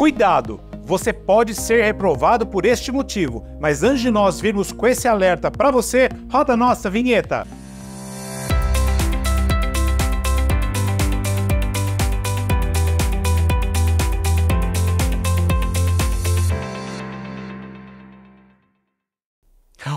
Cuidado! Você pode ser reprovado por este motivo, mas antes de nós virmos com esse alerta para você, roda a nossa vinheta!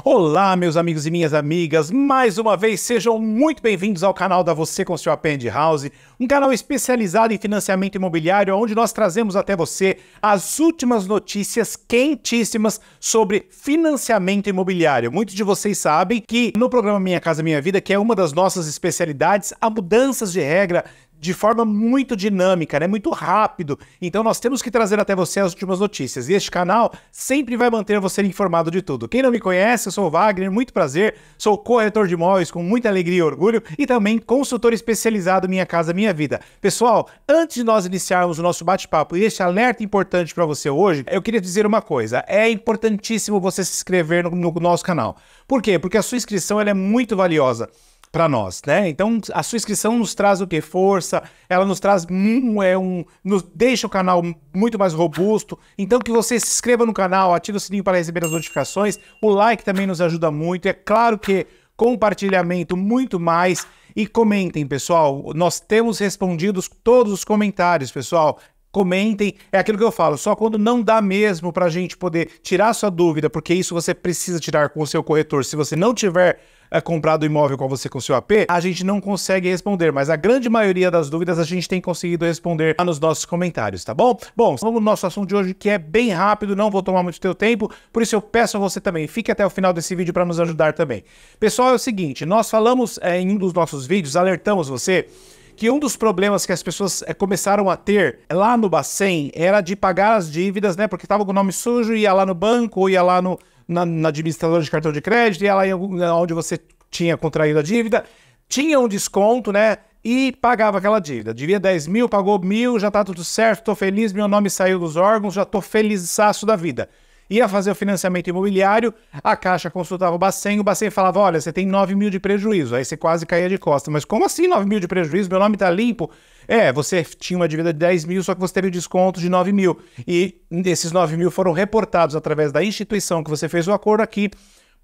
Olá, meus amigos e minhas amigas, mais uma vez sejam muito bem-vindos ao canal da Você com seu Append House, um canal especializado em financiamento imobiliário, onde nós trazemos até você as últimas notícias quentíssimas sobre financiamento imobiliário. Muitos de vocês sabem que no programa Minha Casa Minha Vida, que é uma das nossas especialidades, há mudanças de regra de forma muito dinâmica, né? muito rápido. Então nós temos que trazer até você as últimas notícias. E este canal sempre vai manter você informado de tudo. Quem não me conhece, eu sou o Wagner, muito prazer. Sou corretor de imóveis com muita alegria e orgulho e também consultor especializado Minha Casa Minha Vida. Pessoal, antes de nós iniciarmos o nosso bate-papo e este alerta importante para você hoje, eu queria dizer uma coisa. É importantíssimo você se inscrever no, no nosso canal. Por quê? Porque a sua inscrição é muito valiosa para nós, né? Então a sua inscrição nos traz o que força, ela nos traz um, é um, nos deixa o canal muito mais robusto. Então que você se inscreva no canal, ative o sininho para receber as notificações, o like também nos ajuda muito. É claro que compartilhamento muito mais e comentem, pessoal. Nós temos respondido todos os comentários, pessoal comentem. É aquilo que eu falo, só quando não dá mesmo para a gente poder tirar sua dúvida, porque isso você precisa tirar com o seu corretor. Se você não tiver é, comprado imóvel com você com o seu AP, a gente não consegue responder, mas a grande maioria das dúvidas a gente tem conseguido responder lá nos nossos comentários, tá bom? Bom, vamos ao nosso assunto de hoje que é bem rápido, não vou tomar muito teu tempo, por isso eu peço a você também, fique até o final desse vídeo para nos ajudar também. Pessoal, é o seguinte, nós falamos é, em um dos nossos vídeos, alertamos você que um dos problemas que as pessoas é, começaram a ter lá no Bacen era de pagar as dívidas, né? Porque tava com o nome sujo, ia lá no banco, ia lá no, na, na administradora de cartão de crédito, ia lá em, né, onde você tinha contraído a dívida, tinha um desconto, né? E pagava aquela dívida. Devia 10 mil, pagou mil, já tá tudo certo, tô feliz, meu nome saiu dos órgãos, já tô feliz da vida ia fazer o financiamento imobiliário, a Caixa consultava o Bacen, o Bacen falava, olha, você tem 9 mil de prejuízo, aí você quase caía de costa. Mas como assim 9 mil de prejuízo? Meu nome está limpo? É, você tinha uma dívida de 10 mil, só que você teve desconto de 9 mil. E esses 9 mil foram reportados através da instituição que você fez o acordo aqui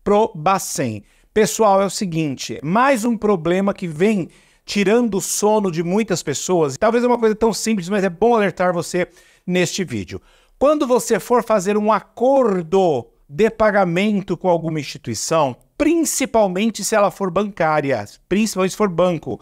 pro Bacen. Pessoal, é o seguinte, mais um problema que vem tirando o sono de muitas pessoas. Talvez é uma coisa tão simples, mas é bom alertar você neste vídeo. Quando você for fazer um acordo de pagamento com alguma instituição, principalmente se ela for bancária, principalmente se for banco,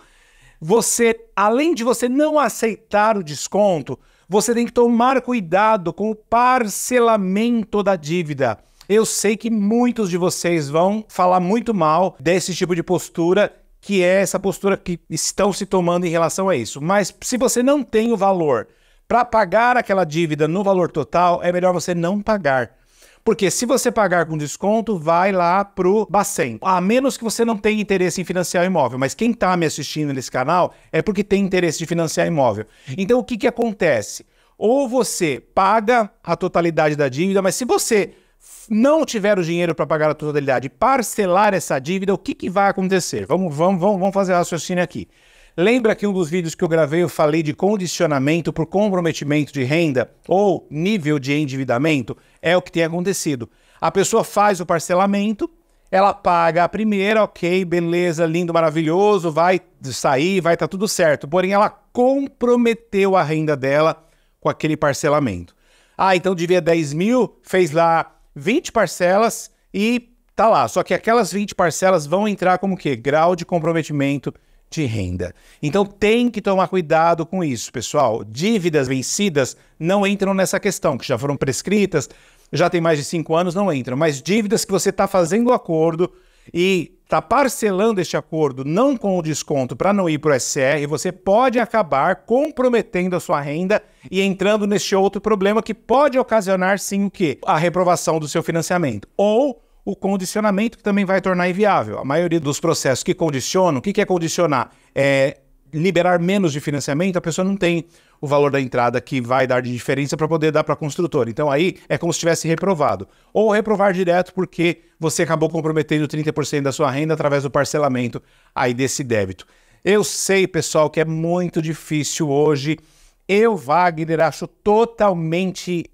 você, além de você não aceitar o desconto, você tem que tomar cuidado com o parcelamento da dívida. Eu sei que muitos de vocês vão falar muito mal desse tipo de postura, que é essa postura que estão se tomando em relação a isso. Mas se você não tem o valor para pagar aquela dívida no valor total, é melhor você não pagar. Porque se você pagar com desconto, vai lá pro Bacen. A menos que você não tenha interesse em financiar imóvel. Mas quem está me assistindo nesse canal é porque tem interesse de financiar imóvel. Então o que, que acontece? Ou você paga a totalidade da dívida, mas se você não tiver o dinheiro para pagar a totalidade e parcelar essa dívida, o que, que vai acontecer? Vamos, vamos, vamos, vamos fazer raciocínio aqui. Lembra que um dos vídeos que eu gravei eu falei de condicionamento por comprometimento de renda ou nível de endividamento? É o que tem acontecido. A pessoa faz o parcelamento, ela paga a primeira, ok, beleza, lindo, maravilhoso, vai sair, vai estar tá tudo certo. Porém, ela comprometeu a renda dela com aquele parcelamento. Ah, então devia 10 mil, fez lá 20 parcelas e tá lá. Só que aquelas 20 parcelas vão entrar como que? Grau de comprometimento de renda. Então tem que tomar cuidado com isso, pessoal. Dívidas vencidas não entram nessa questão, que já foram prescritas, já tem mais de cinco anos, não entram. Mas dívidas que você está fazendo o acordo e está parcelando este acordo não com o desconto para não ir para o SR, você pode acabar comprometendo a sua renda e entrando neste outro problema que pode ocasionar sim o quê? A reprovação do seu financiamento. Ou o condicionamento, que também vai tornar inviável. A maioria dos processos que condicionam, o que, é condicionar? É liberar menos de financiamento, a pessoa não tem o valor da entrada que vai dar de diferença para poder dar para a construtora. Então aí é como se tivesse reprovado. Ou reprovar direto porque você acabou comprometendo 30% da sua renda através do parcelamento aí desse débito. Eu sei, pessoal, que é muito difícil hoje. Eu, Wagner, acho totalmente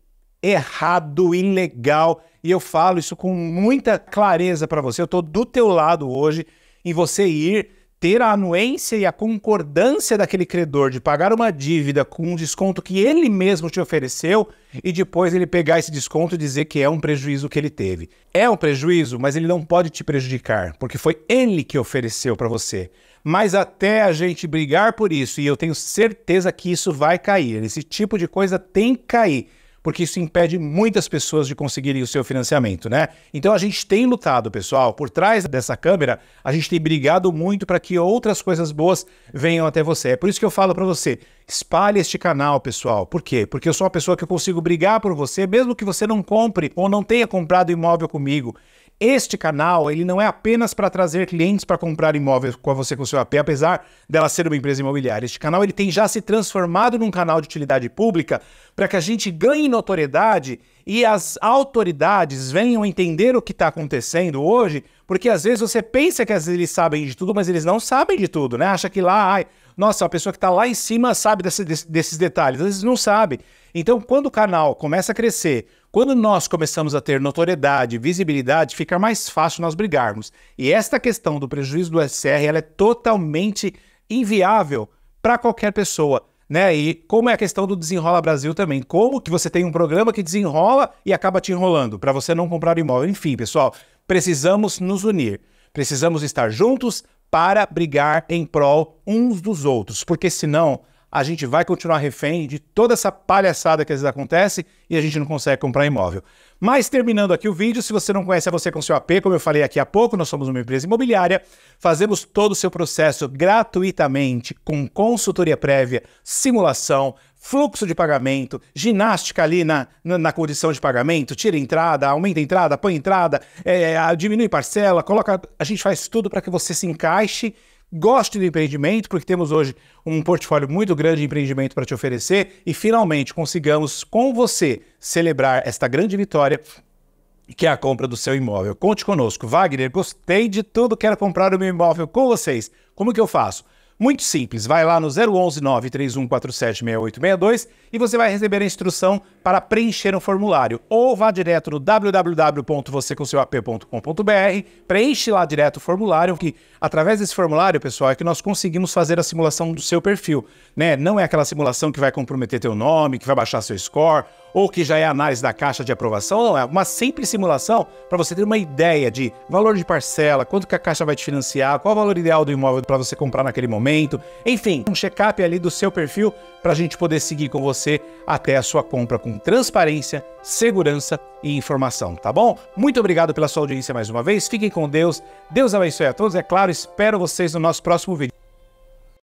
errado, ilegal. E eu falo isso com muita clareza para você. Eu estou do teu lado hoje em você ir ter a anuência e a concordância daquele credor de pagar uma dívida com um desconto que ele mesmo te ofereceu e depois ele pegar esse desconto e dizer que é um prejuízo que ele teve. É um prejuízo, mas ele não pode te prejudicar, porque foi ele que ofereceu para você. Mas até a gente brigar por isso, e eu tenho certeza que isso vai cair, esse tipo de coisa tem que cair porque isso impede muitas pessoas de conseguirem o seu financiamento, né? Então a gente tem lutado, pessoal, por trás dessa câmera, a gente tem brigado muito para que outras coisas boas venham até você. É por isso que eu falo para você, espalhe este canal, pessoal. Por quê? Porque eu sou uma pessoa que eu consigo brigar por você, mesmo que você não compre ou não tenha comprado imóvel comigo. Este canal, ele não é apenas para trazer clientes para comprar imóveis com você com seu AP, apesar dela ser uma empresa imobiliária. Este canal ele tem já se transformado num canal de utilidade pública para que a gente ganhe notoriedade e as autoridades venham entender o que está acontecendo hoje, porque às vezes você pensa que eles sabem de tudo, mas eles não sabem de tudo, né? Acha que lá, ai, nossa, a pessoa que está lá em cima sabe desse, desses detalhes, às vezes não sabe. Então, quando o canal começa a crescer, quando nós começamos a ter notoriedade, visibilidade, fica mais fácil nós brigarmos. E esta questão do prejuízo do SR ela é totalmente inviável para qualquer pessoa. Né? E como é a questão do Desenrola Brasil também. Como que você tem um programa que desenrola e acaba te enrolando para você não comprar imóvel. Enfim, pessoal, precisamos nos unir. Precisamos estar juntos para brigar em prol uns dos outros, porque senão a gente vai continuar refém de toda essa palhaçada que às vezes acontece e a gente não consegue comprar imóvel. Mas terminando aqui o vídeo, se você não conhece a é você com seu AP, como eu falei aqui há pouco, nós somos uma empresa imobiliária, fazemos todo o seu processo gratuitamente com consultoria prévia, simulação, fluxo de pagamento, ginástica ali na, na, na, condição de pagamento, tira entrada, aumenta entrada, põe entrada, é, diminui parcela, coloca. A gente faz tudo para que você se encaixe goste do empreendimento, porque temos hoje um portfólio muito grande de empreendimento para te oferecer e finalmente consigamos com você celebrar esta grande vitória que é a compra do seu imóvel. Conte conosco. Wagner, gostei de tudo, quero comprar o meu imóvel com vocês. Como que eu faço? Muito simples, vai lá no 011 931476862 e você vai receber a instrução para preencher um formulário. Ou vá direto no www.vocêcomseuap.com.br, preenche lá direto o formulário, que através desse formulário, pessoal, é que nós conseguimos fazer a simulação do seu perfil. Né? Não é aquela simulação que vai comprometer teu nome, que vai baixar seu score, ou que já é análise da caixa de aprovação, não, é uma simples simulação para você ter uma ideia de valor de parcela, quanto que a caixa vai te financiar, qual o valor ideal do imóvel para você comprar naquele momento, momento. Enfim, um check-up ali do seu perfil para a gente poder seguir com você até a sua compra com transparência, segurança e informação, tá bom? Muito obrigado pela sua audiência mais uma vez. Fiquem com Deus. Deus abençoe a todos. É claro, espero vocês no nosso próximo vídeo.